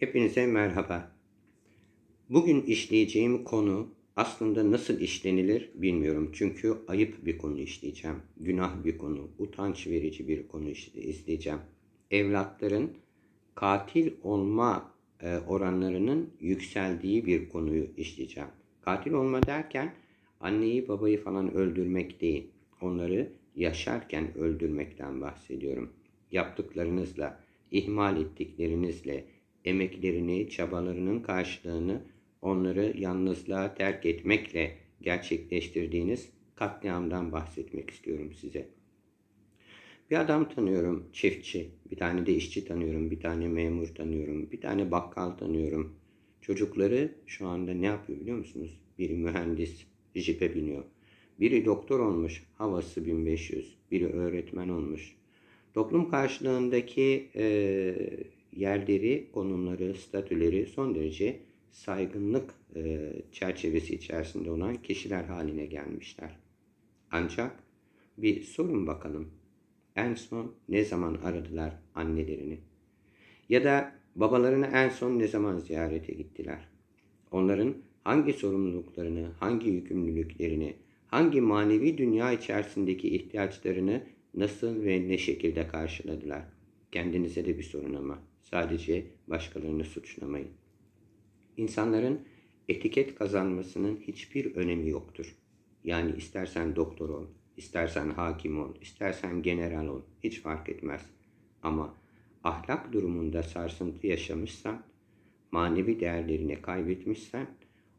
Hepinize merhaba. Bugün işleyeceğim konu aslında nasıl işlenilir bilmiyorum. Çünkü ayıp bir konu işleyeceğim. Günah bir konu, utanç verici bir konu işleyeceğim. Evlatların katil olma e, oranlarının yükseldiği bir konuyu işleyeceğim. Katil olma derken anneyi babayı falan öldürmek değil. Onları yaşarken öldürmekten bahsediyorum. Yaptıklarınızla, ihmal ettiklerinizle, emeklerini, çabalarının karşılığını onları yalnızlığa terk etmekle gerçekleştirdiğiniz katliamdan bahsetmek istiyorum size. Bir adam tanıyorum, çiftçi. Bir tane de işçi tanıyorum, bir tane memur tanıyorum, bir tane bakkal tanıyorum. Çocukları şu anda ne yapıyor biliyor musunuz? Biri mühendis, jipe biniyor. Biri doktor olmuş, havası 1500. Biri öğretmen olmuş. Toplum karşılığındaki e, yerleri, konumları, statüleri son derece saygınlık e, çerçevesi içerisinde olan kişiler haline gelmişler. Ancak bir sorun bakalım. En son ne zaman aradılar annelerini? Ya da babalarını en son ne zaman ziyarete gittiler? Onların hangi sorumluluklarını, hangi yükümlülüklerini, hangi manevi dünya içerisindeki ihtiyaçlarını nasıl ve ne şekilde karşıladılar? Kendinize de bir sorun ama. Sadece başkalarını suçlamayın. İnsanların etiket kazanmasının hiçbir önemi yoktur. Yani istersen doktor ol, istersen hakim ol, istersen general ol, hiç fark etmez. Ama ahlak durumunda sarsıntı yaşamışsan, manevi değerlerini kaybetmişsen,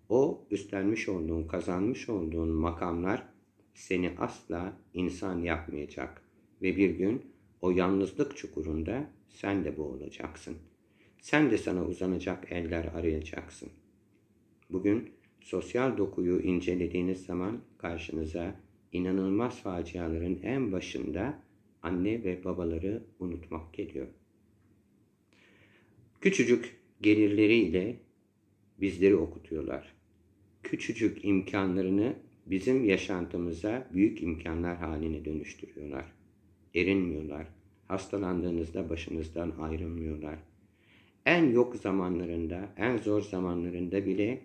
o üstlenmiş olduğun, kazanmış olduğun makamlar seni asla insan yapmayacak ve bir gün o yalnızlık çukurunda sen de boğulacaksın. Sen de sana uzanacak eller arayacaksın. Bugün sosyal dokuyu incelediğiniz zaman karşınıza inanılmaz faciaların en başında anne ve babaları unutmak geliyor. Küçücük gelirleriyle bizleri okutuyorlar. Küçücük imkanlarını bizim yaşantımıza büyük imkanlar haline dönüştürüyorlar. Erinmiyorlar hastalandığınızda başınızdan ayrılmıyorlar. En yok zamanlarında, en zor zamanlarında bile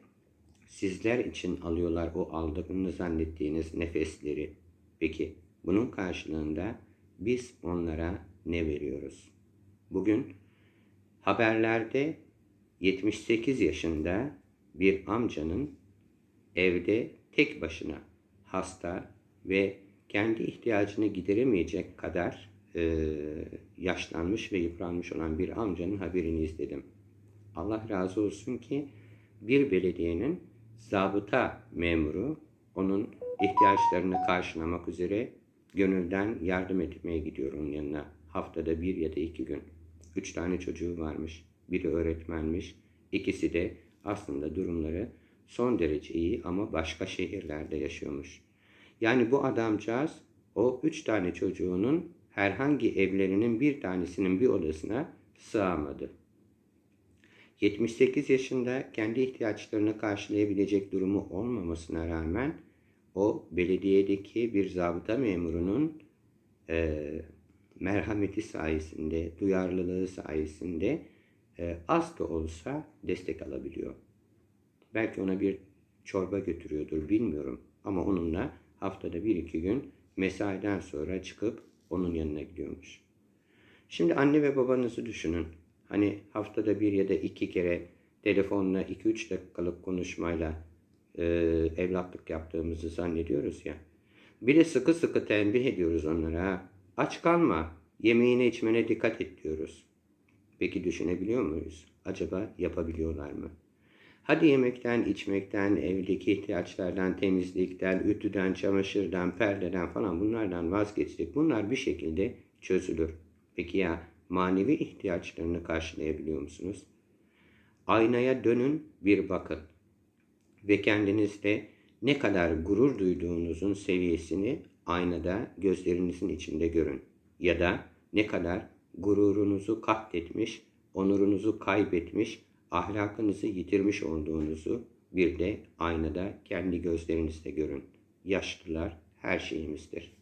sizler için alıyorlar o aldığını zannettiğiniz nefesleri. Peki bunun karşılığında biz onlara ne veriyoruz? Bugün haberlerde 78 yaşında bir amcanın evde tek başına hasta ve kendi ihtiyacını gideremeyecek kadar e, yaşlanmış ve yıpranmış olan bir amcanın haberini izledim. Allah razı olsun ki bir belediyenin zabıta memuru onun ihtiyaçlarını karşılamak üzere gönülden yardım etmeye gidiyor onun yanına. Haftada bir ya da iki gün. Üç tane çocuğu varmış. Biri öğretmenmiş. İkisi de aslında durumları son derece iyi ama başka şehirlerde yaşıyormuş. Yani bu adamcağız o üç tane çocuğunun herhangi evlerinin bir tanesinin bir odasına sığamadı. 78 yaşında kendi ihtiyaçlarını karşılayabilecek durumu olmamasına rağmen o belediyedeki bir zabıta memurunun e, merhameti sayesinde, duyarlılığı sayesinde e, az da olsa destek alabiliyor. Belki ona bir çorba götürüyordur bilmiyorum ama onunla haftada bir iki gün mesaiden sonra çıkıp onun yanına gidiyormuş. Şimdi anne ve babanızı düşünün. Hani haftada bir ya da iki kere telefonla 2-3 dakikalık konuşmayla e, evlatlık yaptığımızı zannediyoruz ya. Bir de sıkı sıkı tembih ediyoruz onlara. Aç kalma, yemeğine içmene dikkat et diyoruz. Peki düşünebiliyor muyuz? Acaba yapabiliyorlar mı? Hadi yemekten, içmekten, evdeki ihtiyaçlardan, temizlikten, ütüden, çamaşırdan, perdeden falan bunlardan vazgeçtik. Bunlar bir şekilde çözülür. Peki ya manevi ihtiyaçlarını karşılayabiliyor musunuz? Aynaya dönün, bir bakın ve kendinizde ne kadar gurur duyduğunuzun seviyesini aynada gözlerinizin içinde görün ya da ne kadar gururunuzu katletmiş, onurunuzu kaybetmiş ahlakınızı yitirmiş olduğunuzu bir de aynada kendi gözlerinizle görün. Yaşlılar her şeyimizdir.